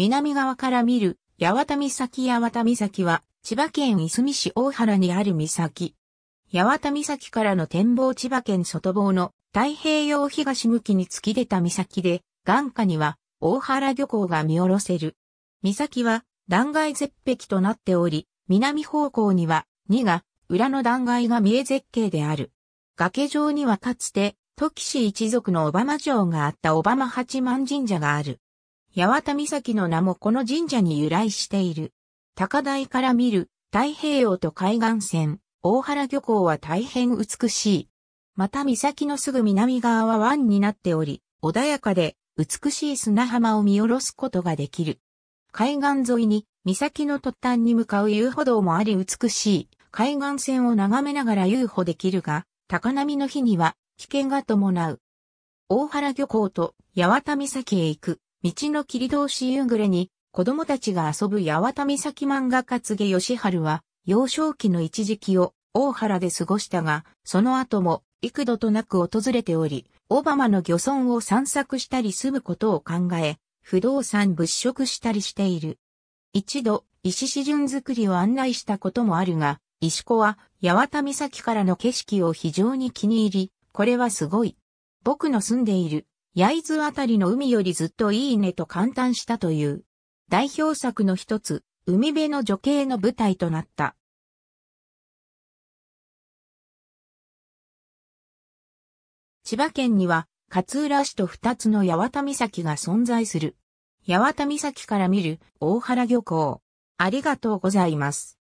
南側から見る八幡岬八幡岬は千葉県いすみ市大原にある岬。八幡岬からの展望千葉県外房の太平洋東向きに突き出た岬で、眼下には大原漁港が見下ろせる。岬は断崖絶壁となっており、南方向には2が裏の断崖が見え絶景である。崖上にはかつて、時氏一族の小浜城があった小浜八幡神社がある。八幡岬の名もこの神社に由来している。高台から見る太平洋と海岸線、大原漁港は大変美しい。また岬のすぐ南側は湾になっており、穏やかで美しい砂浜を見下ろすことができる。海岸沿いに岬の突端に向かう遊歩道もあり美しい。海岸線を眺めながら遊歩できるが、高波の日には危険が伴う。大原漁港と八幡岬へ行く道の切り通し夕暮れに、子供たちが遊ぶ八幡岬漫画家げ義春は、幼少期の一時期を大原で過ごしたが、その後も幾度となく訪れており、オバマの漁村を散策したり住むことを考え、不動産物色したりしている。一度、石市順作りを案内したこともあるが、石子は八幡岬からの景色を非常に気に入り、これはすごい。僕の住んでいる焼津あたりの海よりずっといいねと感嘆したという。代表作の一つ、海辺の女系の舞台となった。千葉県には、勝浦市と二つの八幡岬が存在する。八幡岬から見る大原漁港。ありがとうございます。